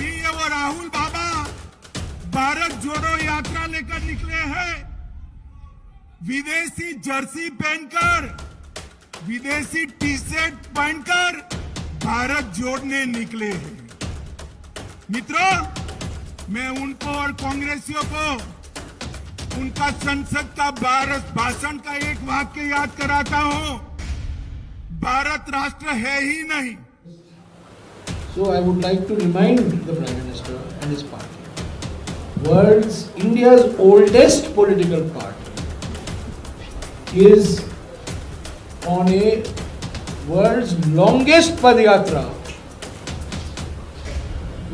जी वो राहुल बाबा भारत जोड़ो यात्रा लेकर निकले हैं विदेशी जर्सी पहनकर विदेशी टी शर्ट पहनकर भारत जोड़ने निकले हैं मित्रों मैं उनको और कांग्रेसियों को उनका संसद का भारत भाषण का एक वाक्य याद कराता हूं भारत राष्ट्र है ही नहीं So I would like to remind the Prime Minister and his party, world's India's oldest political party is on a world's longest padyatra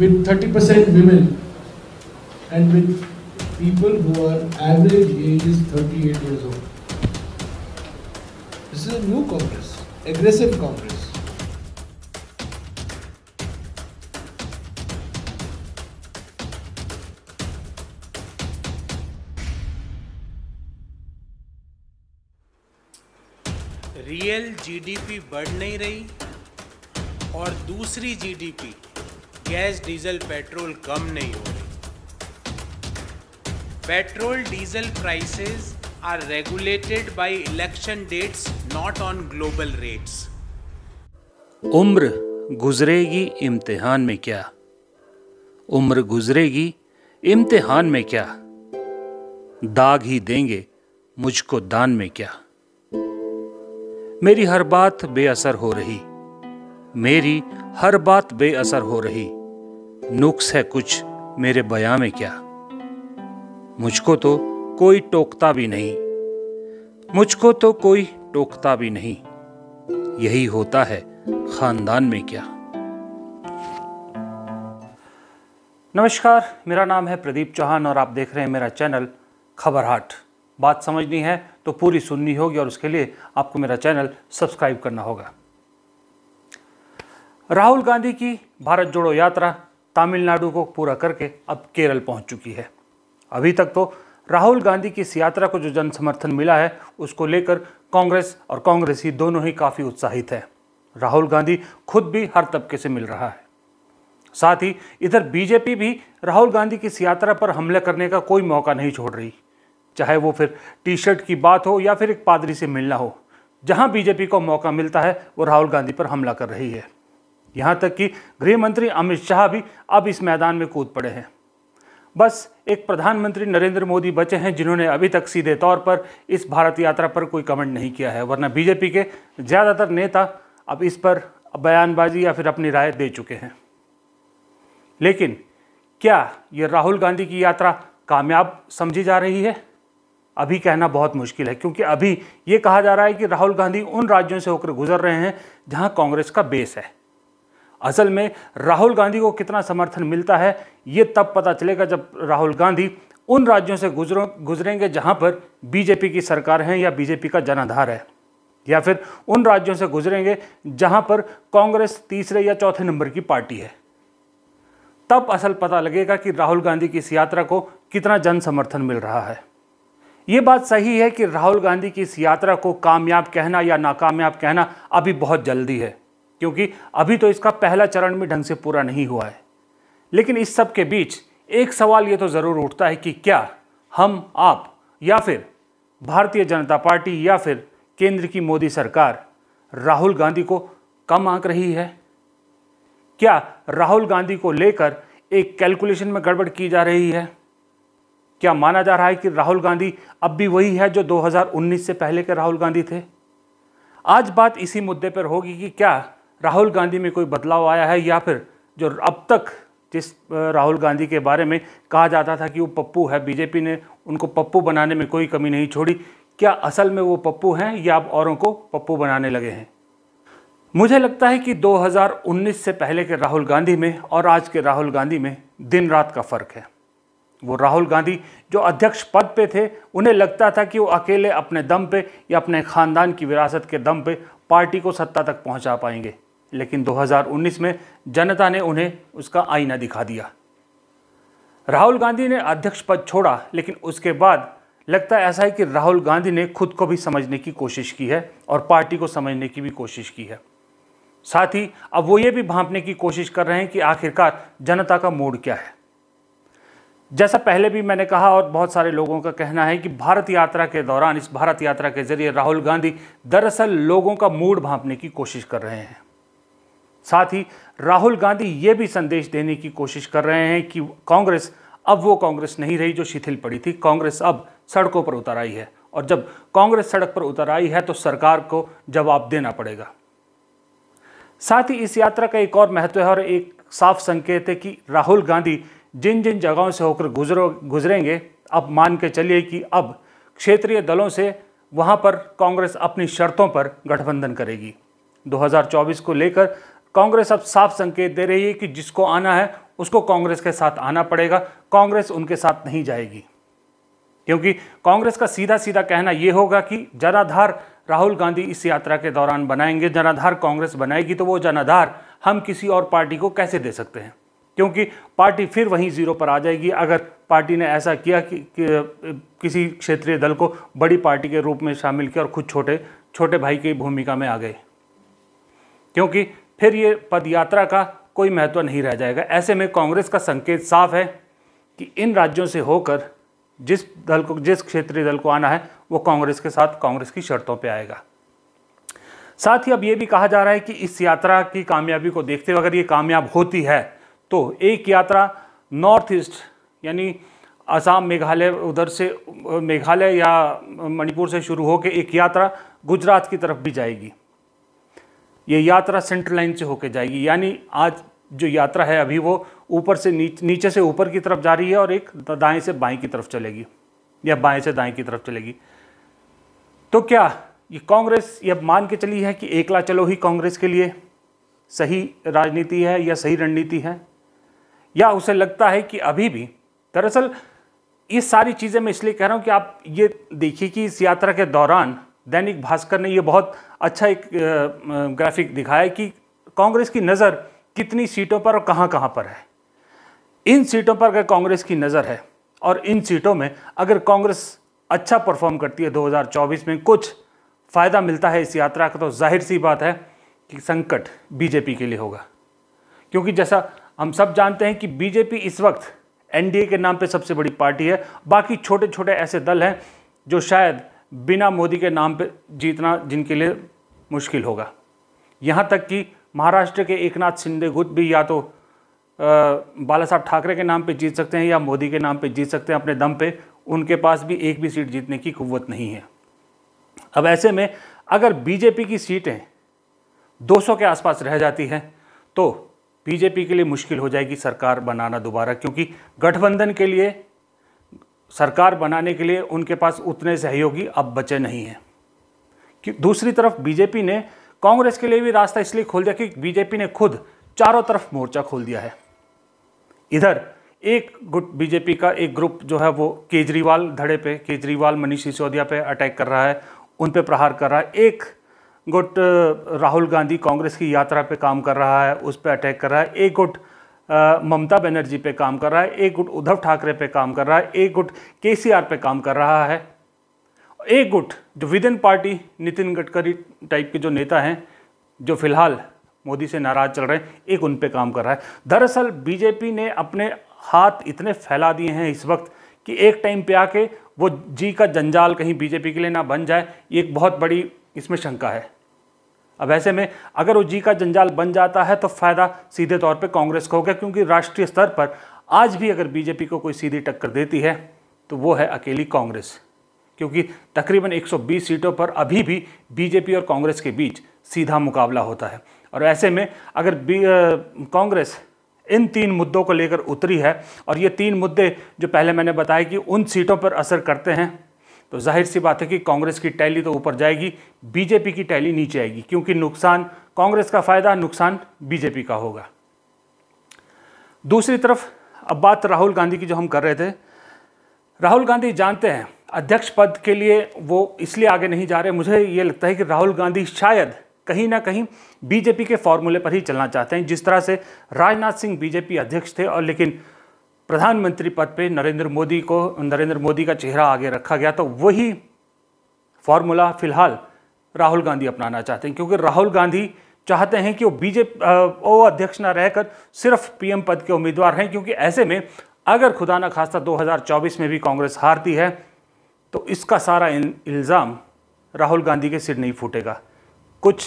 with 30% women and with people who are average age is 38 years old. This is a new Congress, aggressive Congress. Real GDP बढ़ नहीं रही और दूसरी GDP gas diesel petrol कम नहीं हो रही petrol diesel prices are regulated by election dates not on global rates उम्र गुजरेगी इम्तिहान में क्या उम्र गुजरेगी इम्तिहान में क्या दाग ही देंगे मुझको दान में क्या मेरी हर बात बेअसर हो रही मेरी हर बात बेअसर हो रही नुक्स है कुछ मेरे बयां में क्या मुझको तो कोई टोकता भी नहीं मुझको तो कोई टोकता भी नहीं यही होता है खानदान में क्या नमस्कार मेरा नाम है प्रदीप चौहान और आप देख रहे हैं मेरा चैनल खबरहाट बात समझनी है तो पूरी सुननी होगी और उसके लिए आपको मेरा चैनल सब्सक्राइब करना होगा राहुल गांधी की भारत जोड़ो यात्रा तमिलनाडु को पूरा करके अब केरल पहुंच चुकी है अभी तक तो राहुल गांधी की इस यात्रा को जो जन समर्थन मिला है उसको लेकर कांग्रेस और कांग्रेस ही दोनों ही काफ़ी उत्साहित हैं राहुल गांधी खुद भी हर तबके से मिल रहा है साथ ही इधर बीजेपी भी राहुल गांधी की इस यात्रा पर हमला करने का कोई मौका नहीं छोड़ रही चाहे वो फिर टी शर्ट की बात हो या फिर एक पादरी से मिलना हो जहां बीजेपी को मौका मिलता है वो राहुल गांधी पर हमला कर रही है यहाँ तक कि गृह मंत्री अमित शाह भी अब इस मैदान में कूद पड़े हैं बस एक प्रधानमंत्री नरेंद्र मोदी बचे हैं जिन्होंने अभी तक सीधे तौर पर इस भारत यात्रा पर कोई कमेंट नहीं किया है वरना बीजेपी के ज़्यादातर नेता अब इस पर बयानबाजी या फिर अपनी राय दे चुके हैं लेकिन क्या ये राहुल गांधी की यात्रा कामयाब समझी जा रही है अभी कहना बहुत मुश्किल है क्योंकि अभी ये कहा जा रहा है कि राहुल गांधी उन राज्यों से होकर गुजर रहे हैं जहां कांग्रेस का बेस है असल में राहुल गांधी को कितना समर्थन मिलता है ये तब पता चलेगा जब राहुल गांधी उन राज्यों से गुजरों गुजरेंगे जहां पर बीजेपी की सरकार है या बीजेपी का जनाधार है या फिर उन राज्यों से गुजरेंगे जहां पर कांग्रेस तीसरे या चौथे नंबर की पार्टी है तब असल पता लगेगा कि राहुल गांधी की इस यात्रा को कितना जन समर्थन मिल रहा है ये बात सही है कि राहुल गांधी की इस यात्रा को कामयाब कहना या नाकामयाब कहना अभी बहुत जल्दी है क्योंकि अभी तो इसका पहला चरण भी ढंग से पूरा नहीं हुआ है लेकिन इस सब के बीच एक सवाल ये तो ज़रूर उठता है कि क्या हम आप या फिर भारतीय जनता पार्टी या फिर केंद्र की मोदी सरकार राहुल गांधी को कम आंक रही है क्या राहुल गांधी को लेकर एक कैलकुलेशन में गड़बड़ की जा रही है क्या माना जा रहा है कि राहुल गांधी अब भी वही है जो 2019 से पहले के राहुल गांधी थे आज बात इसी मुद्दे पर होगी कि क्या राहुल गांधी में कोई बदलाव आया है या फिर जो अब तक जिस राहुल गांधी के बारे में कहा जाता था कि वो पप्पू है बीजेपी ने उनको पप्पू बनाने में कोई कमी नहीं छोड़ी क्या असल में वो पप्पू हैं या अब औरों को पप्पू बनाने लगे हैं मुझे लगता है कि 2019 से पहले के राहुल गांधी में और आज के राहुल गांधी में दिन रात का फ़र्क है वो राहुल गांधी जो अध्यक्ष पद पे थे उन्हें लगता था कि वो अकेले अपने दम पे या अपने ख़ानदान की विरासत के दम पे पार्टी को सत्ता तक पहुंचा पाएंगे लेकिन 2019 में जनता ने उन्हें उसका आईना दिखा दिया राहुल गांधी ने अध्यक्ष पद छोड़ा लेकिन उसके बाद लगता ऐसा है कि राहुल गांधी ने खुद को भी समझने की कोशिश की है और पार्टी को समझने की भी कोशिश की है साथ ही अब वो ये भी भांपने की कोशिश कर रहे हैं कि आखिरकार जनता का मूड क्या है जैसा पहले भी मैंने कहा और बहुत सारे लोगों का कहना है कि भारत यात्रा के दौरान इस भारत यात्रा के जरिए राहुल गांधी दरअसल लोगों का मूड भांपने की कोशिश कर रहे हैं साथ ही राहुल गांधी ये भी संदेश देने की कोशिश कर रहे हैं कि कांग्रेस अब वो कांग्रेस नहीं रही जो शिथिल पड़ी थी कांग्रेस अब सड़कों पर उतर आई है और जब कांग्रेस सड़क पर उतर आई है तो सरकार को जवाब देना पड़ेगा साथ ही इस यात्रा का एक और महत्व है और एक साफ संकेत है कि राहुल गांधी जिन जिन जगहों से होकर गुजरो गुजरेंगे अब मान के चलिए कि अब क्षेत्रीय दलों से वहाँ पर कांग्रेस अपनी शर्तों पर गठबंधन करेगी 2024 को लेकर कांग्रेस अब साफ संकेत दे रही है कि जिसको आना है उसको कांग्रेस के साथ आना पड़ेगा कांग्रेस उनके साथ नहीं जाएगी क्योंकि कांग्रेस का सीधा सीधा कहना यह होगा कि जनाधार राहुल गांधी इस यात्रा के दौरान बनाएंगे जनाधार कांग्रेस बनाएगी तो वो जनाधार हम किसी और पार्टी को कैसे दे सकते हैं क्योंकि पार्टी फिर वहीं ज़ीरो पर आ जाएगी अगर पार्टी ने ऐसा किया कि, कि, किसी क्षेत्रीय दल को बड़ी पार्टी के रूप में शामिल किया और खुद छोटे छोटे भाई की भूमिका में आ गए क्योंकि फिर ये पद यात्रा का कोई महत्व नहीं रह जाएगा ऐसे में कांग्रेस का संकेत साफ है कि इन राज्यों से होकर जिस दल को जिस क्षेत्रीय दल को आना है वो कांग्रेस के साथ कांग्रेस की शर्तों पर आएगा साथ ही अब ये भी कहा जा रहा है कि इस यात्रा की कामयाबी को देखते हुए अगर ये कामयाब होती है तो एक यात्रा नॉर्थ ईस्ट यानी असम मेघालय उधर से मेघालय या मणिपुर से शुरू होकर एक यात्रा गुजरात की तरफ भी जाएगी ये यात्रा सेंट्रल लाइन से होके जाएगी यानी आज जो यात्रा है अभी वो ऊपर से नीच, नीचे से ऊपर की तरफ जा रही है और एक दाएं से बाएं की तरफ चलेगी या बाएं से दाएं की तरफ चलेगी तो क्या ये कांग्रेस ये मान के चली है कि एकला चलो ही कांग्रेस के लिए सही राजनीति है या सही रणनीति है या उसे लगता है कि अभी भी दरअसल ये सारी चीज़ें मैं इसलिए कह रहा हूँ कि आप ये देखिए कि इस यात्रा के दौरान दैनिक भास्कर ने ये बहुत अच्छा एक ग्राफिक दिखाया कि कांग्रेस की नज़र कितनी सीटों पर और कहाँ कहाँ पर है इन सीटों पर अगर कांग्रेस की नज़र है और इन सीटों में अगर कांग्रेस अच्छा परफॉर्म करती है 2024 में कुछ फ़ायदा मिलता है इस यात्रा का तो जाहिर सी बात है कि संकट बीजेपी के लिए होगा क्योंकि जैसा हम सब जानते हैं कि बीजेपी इस वक्त एनडीए के नाम पे सबसे बड़ी पार्टी है बाकी छोटे छोटे ऐसे दल हैं जो शायद बिना मोदी के नाम पे जीतना जिनके लिए मुश्किल होगा यहाँ तक कि महाराष्ट्र के एकनाथ शिंदे गुट भी या तो बाला साहब ठाकरे के नाम पे जीत सकते हैं या मोदी के नाम पे जीत सकते हैं अपने दम पे उनके पास भी एक भी सीट जीतने की कुवत नहीं है अब ऐसे में अगर बीजेपी की सीटें 200 के आसपास रह जाती हैं तो बीजेपी के लिए मुश्किल हो जाएगी सरकार बनाना दोबारा क्योंकि गठबंधन के लिए सरकार बनाने के लिए उनके पास उतने सहयोगी अब बचे नहीं हैं कि दूसरी तरफ बीजेपी ने कांग्रेस के लिए भी रास्ता इसलिए खोल दिया कि बीजेपी ने खुद चारों तरफ मोर्चा खोल दिया है इधर एक गुट बीजेपी का एक ग्रुप जो है वो केजरीवाल धड़े पे केजरीवाल मनीष सिसोदिया पे अटैक कर रहा है उन पे प्रहार कर रहा है एक गुट राहुल गांधी कांग्रेस की यात्रा पे काम कर रहा है उस पर अटैक कर रहा है एक गुट ममता बनर्जी पे काम कर रहा है एक गुट उद्धव ठाकरे पे काम कर रहा है एक गुट केसीआर पे काम कर रहा है एक गुट जो within party Nitin Gadkari type के जो नेता हैं जो फिलहाल मोदी से नाराज चल रहे हैं एक उन पर काम कर रहा है दरअसल बीजेपी ने अपने हाथ इतने फैला दिए हैं इस वक्त कि एक टाइम पे आके वो जी का जंजाल कहीं बीजेपी के लिए ना बन जाए ये एक बहुत बड़ी इसमें शंका है अब ऐसे में अगर वो जी का जंजाल बन जाता है तो फायदा सीधे तौर पे कांग्रेस को होगा क्योंकि राष्ट्रीय स्तर पर आज भी अगर बीजेपी को कोई सीधी टक्कर देती है तो वो है अकेली कांग्रेस क्योंकि तकरीबन 120 सीटों पर अभी भी बीजेपी और कांग्रेस के बीच सीधा मुकाबला होता है और ऐसे में अगर कांग्रेस इन तीन मुद्दों को लेकर उतरी है और ये तीन मुद्दे जो पहले मैंने बताए कि उन सीटों पर असर करते हैं तो जाहिर सी बात है कि कांग्रेस की टैली तो ऊपर जाएगी बीजेपी की टैली नीचे आएगी क्योंकि नुकसान कांग्रेस का फायदा नुकसान बीजेपी का होगा दूसरी तरफ अब बात राहुल गांधी की जो हम कर रहे थे राहुल गांधी जानते हैं अध्यक्ष पद के लिए वो इसलिए आगे नहीं जा रहे मुझे ये लगता है कि राहुल गांधी शायद कहीं ना कहीं बीजेपी के फॉर्मूले पर ही चलना चाहते हैं जिस तरह से राजनाथ सिंह बीजेपी अध्यक्ष थे और लेकिन प्रधानमंत्री पद पे नरेंद्र मोदी को नरेंद्र मोदी का चेहरा आगे रखा गया तो वही फॉर्मूला फिलहाल राहुल गांधी अपनाना चाहते हैं क्योंकि राहुल गांधी चाहते हैं कि वो बीजेपी वो अध्यक्ष ना रहकर सिर्फ पीएम पद के उम्मीदवार हैं क्योंकि ऐसे में अगर खुदा ना खास्ता 2024 में भी कांग्रेस हारती है तो इसका सारा इल्ज़ाम राहुल गांधी के सिर नहीं फूटेगा कुछ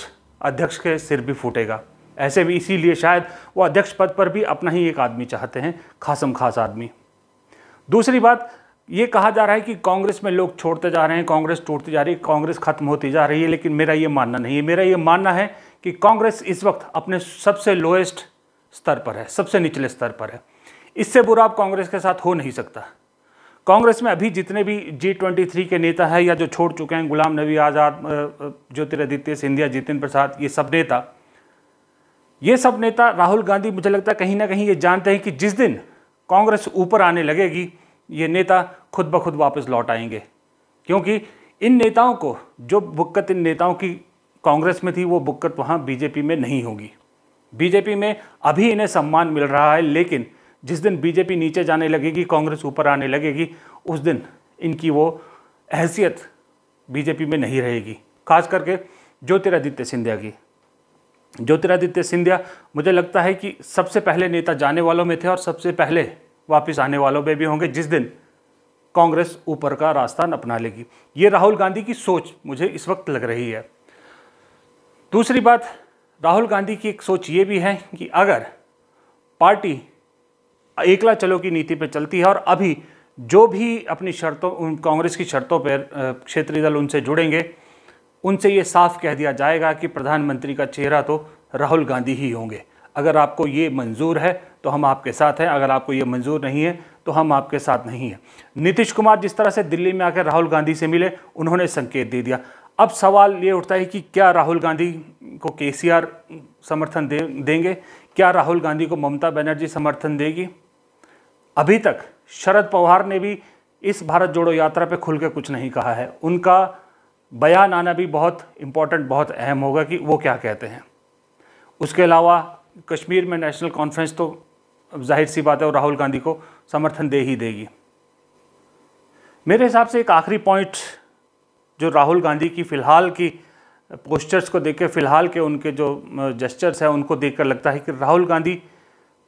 अध्यक्ष के सिर भी फूटेगा ऐसे भी इसीलिए शायद वो अध्यक्ष पद पर भी अपना ही एक आदमी चाहते हैं खासम खास आदमी दूसरी बात ये कहा जा रहा है कि कांग्रेस में लोग छोड़ते जा रहे हैं कांग्रेस टूटती जा रही है कांग्रेस खत्म होती जा रही है लेकिन मेरा ये मानना नहीं है मेरा ये मानना है कि कांग्रेस इस वक्त अपने सबसे लोएस्ट स्तर पर है सबसे निचले स्तर पर है इससे बुरा आप कांग्रेस के साथ हो नहीं सकता कांग्रेस में अभी जितने भी जी ट्वेंटी थ्री के नेता हैं या जो छोड़ चुके हैं गुलाम नबी आज़ाद ज्योतिरादित्य सिंधिया जितिन प्रसाद ये सब नेता ये सब नेता राहुल गांधी मुझे लगता है कहीं ना कहीं ये जानते हैं कि जिस दिन कांग्रेस ऊपर आने लगेगी ये नेता खुद ब खुद वापस लौट आएंगे क्योंकि इन नेताओं को जो बुक्कत इन नेताओं की कांग्रेस में थी वो बुक्कत वहाँ बीजेपी में नहीं होगी बीजेपी में अभी इन्हें सम्मान मिल रहा है लेकिन जिस दिन बीजेपी नीचे जाने लगेगी कांग्रेस ऊपर आने लगेगी उस दिन इनकी वो हैसियत बीजेपी में नहीं रहेगी खास करके ज्योतिरादित्य सिंधिया की ज्योतिरादित्य सिंधिया मुझे लगता है कि सबसे पहले नेता जाने वालों में थे और सबसे पहले वापस आने वालों में भी होंगे जिस दिन कांग्रेस ऊपर का रास्ता अपना लेगी ये राहुल गांधी की सोच मुझे इस वक्त लग रही है दूसरी बात राहुल गांधी की एक सोच ये भी है कि अगर पार्टी एकला चलो की नीति पर चलती है और अभी जो भी अपनी शर्तों कांग्रेस की शर्तों पर क्षेत्रीय दल उनसे जुड़ेंगे उनसे ये साफ कह दिया जाएगा कि प्रधानमंत्री का चेहरा तो राहुल गांधी ही होंगे अगर आपको ये मंजूर है तो हम आपके साथ हैं अगर आपको ये मंजूर नहीं है तो हम आपके साथ नहीं हैं नीतीश कुमार जिस तरह से दिल्ली में आकर राहुल गांधी से मिले उन्होंने संकेत दे दिया अब सवाल ये उठता है कि क्या राहुल गांधी को के समर्थन दे देंगे क्या राहुल गांधी को ममता बनर्जी समर्थन देगी अभी तक शरद पवार ने भी इस भारत जोड़ो यात्रा पर खुल के कुछ नहीं कहा है उनका बयान आना भी बहुत इम्पोर्टेंट बहुत अहम होगा कि वो क्या कहते हैं उसके अलावा कश्मीर में नेशनल कॉन्फ्रेंस तो जाहिर सी बात है और राहुल गांधी को समर्थन दे ही देगी मेरे हिसाब से एक आखिरी पॉइंट जो राहुल गांधी की फ़िलहाल की पोस्टर्स को देख के फ़िलहाल के उनके जो जेस्चर्स हैं उनको देखकर लगता है कि राहुल गांधी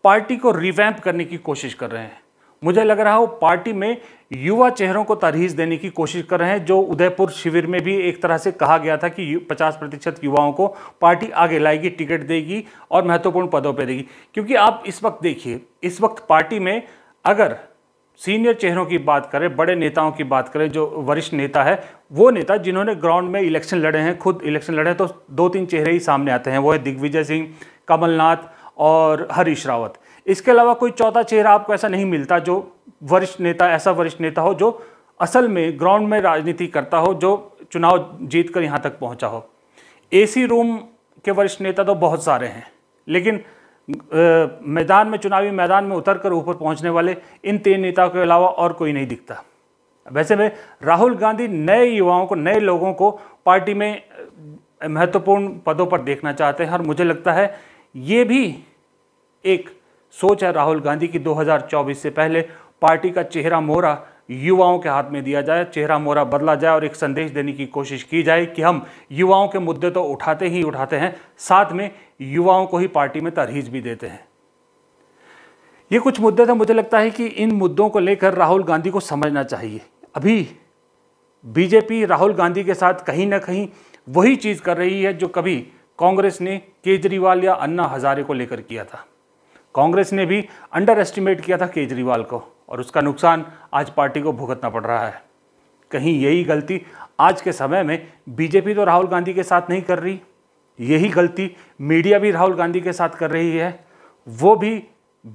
पार्टी को रिवैम्प करने की कोशिश कर रहे हैं मुझे लग रहा हो पार्टी में युवा चेहरों को तरहीज देने की कोशिश कर रहे हैं जो उदयपुर शिविर में भी एक तरह से कहा गया था कि 50 प्रतिशत युवाओं को पार्टी आगे लाएगी टिकट देगी और महत्वपूर्ण पदों पर देगी क्योंकि आप इस वक्त देखिए इस वक्त पार्टी में अगर सीनियर चेहरों की बात करें बड़े नेताओं की बात करें जो वरिष्ठ नेता है वो नेता जिन्होंने ग्राउंड में इलेक्शन लड़े हैं खुद इलेक्शन लड़े हैं तो दो तीन चेहरे ही सामने आते हैं वो है दिग्विजय सिंह कमलनाथ और हरीश रावत इसके अलावा कोई चौथा चेहरा आपको ऐसा नहीं मिलता जो वरिष्ठ नेता ऐसा वरिष्ठ नेता हो जो असल में ग्राउंड में राजनीति करता हो जो चुनाव जीत कर यहाँ तक पहुँचा हो ए रूम के वरिष्ठ नेता तो बहुत सारे हैं लेकिन मैदान में चुनावी मैदान में उतर कर ऊपर पहुँचने वाले इन तीन नेताओं के अलावा और कोई नहीं दिखता वैसे में राहुल गांधी नए युवाओं को नए लोगों को पार्टी में महत्वपूर्ण पदों पर देखना चाहते हैं और मुझे लगता है ये भी एक सोच है राहुल गांधी की 2024 से पहले पार्टी का चेहरा मोहरा युवाओं के हाथ में दिया जाए चेहरा मोहरा बदला जाए और एक संदेश देने की कोशिश की जाए कि हम युवाओं के मुद्दे तो उठाते ही उठाते हैं साथ में युवाओं को ही पार्टी में तरहीज भी देते हैं ये कुछ मुद्दे थे तो मुझे लगता है कि इन मुद्दों को लेकर राहुल गांधी को समझना चाहिए अभी बीजेपी राहुल गांधी के साथ कहीं ना कहीं वही चीज़ कर रही है जो कभी कांग्रेस ने केजरीवाल या अन्ना हजारे को लेकर किया था कांग्रेस ने भी अंडर एस्टिमेट किया था केजरीवाल को और उसका नुकसान आज पार्टी को भुगतना पड़ रहा है कहीं यही गलती आज के समय में बीजेपी तो राहुल गांधी के साथ नहीं कर रही यही गलती मीडिया भी राहुल गांधी के साथ कर रही है वो भी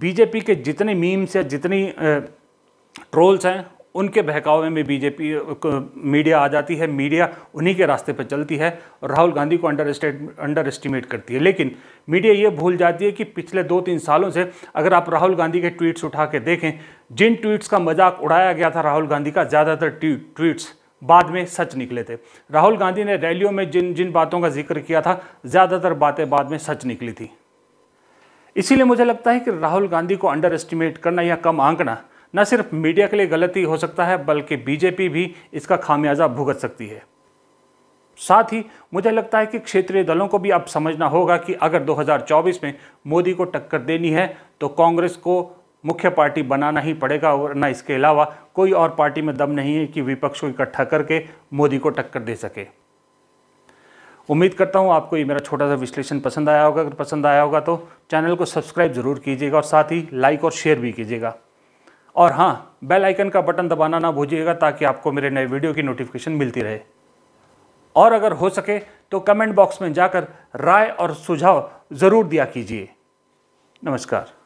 बीजेपी के जितने मीम्स या जितनी ट्रोल्स हैं उनके बहकावे में बीजेपी मीडिया आ जाती है मीडिया उन्हीं के रास्ते पर चलती है और राहुल गांधी को अंडर अंडर एस्टिमेट करती है लेकिन मीडिया ये भूल जाती है कि पिछले दो तीन सालों से अगर आप राहुल गांधी के ट्वीट्स उठा के देखें जिन ट्वीट्स का मजाक उड़ाया गया था राहुल गांधी का ज़्यादातर ट्वीट्स बाद में सच निकले थे राहुल गांधी ने रैलियों में जिन जिन बातों का जिक्र किया था ज़्यादातर बातें बाद में सच निकली थी इसीलिए मुझे लगता है कि राहुल गांधी को अंडर एस्टिमेट करना या कम आंकना न सिर्फ मीडिया के लिए गलती हो सकता है बल्कि बीजेपी भी इसका खामियाजा भुगत सकती है साथ ही मुझे लगता है कि क्षेत्रीय दलों को भी अब समझना होगा कि अगर 2024 में मोदी को टक्कर देनी है तो कांग्रेस को मुख्य पार्टी बनाना ही पड़ेगा और न इसके अलावा कोई और पार्टी में दम नहीं है कि विपक्ष को इकट्ठा करके मोदी को टक्कर दे सके उम्मीद करता हूँ आपको ये मेरा छोटा सा विश्लेषण पसंद आया होगा अगर पसंद आया होगा तो चैनल को सब्सक्राइब ज़रूर कीजिएगा और साथ ही लाइक और शेयर भी कीजिएगा और हाँ बेल आइकन का बटन दबाना ना भूलिएगा ताकि आपको मेरे नए वीडियो की नोटिफिकेशन मिलती रहे और अगर हो सके तो कमेंट बॉक्स में जाकर राय और सुझाव ज़रूर दिया कीजिए नमस्कार